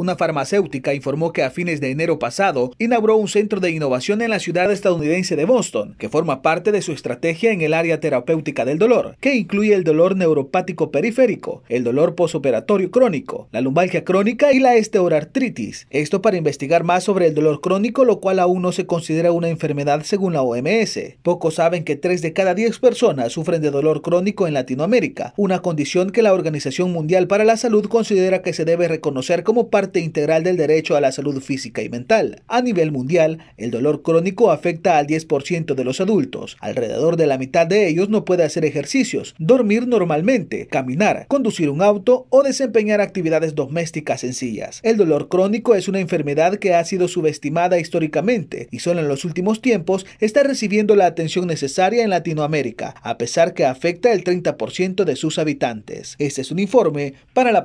Una farmacéutica informó que a fines de enero pasado inauguró un centro de innovación en la ciudad estadounidense de Boston, que forma parte de su estrategia en el área terapéutica del dolor, que incluye el dolor neuropático periférico, el dolor posoperatorio crónico, la lumbalgia crónica y la esteorartritis. Esto para investigar más sobre el dolor crónico, lo cual aún no se considera una enfermedad según la OMS. Pocos saben que 3 de cada 10 personas sufren de dolor crónico en Latinoamérica, una condición que la Organización Mundial para la Salud considera que se debe reconocer como parte integral del derecho a la salud física y mental. A nivel mundial, el dolor crónico afecta al 10% de los adultos. Alrededor de la mitad de ellos no puede hacer ejercicios, dormir normalmente, caminar, conducir un auto o desempeñar actividades domésticas sencillas. El dolor crónico es una enfermedad que ha sido subestimada históricamente y solo en los últimos tiempos está recibiendo la atención necesaria en Latinoamérica, a pesar que afecta el 30% de sus habitantes. Este es un informe para la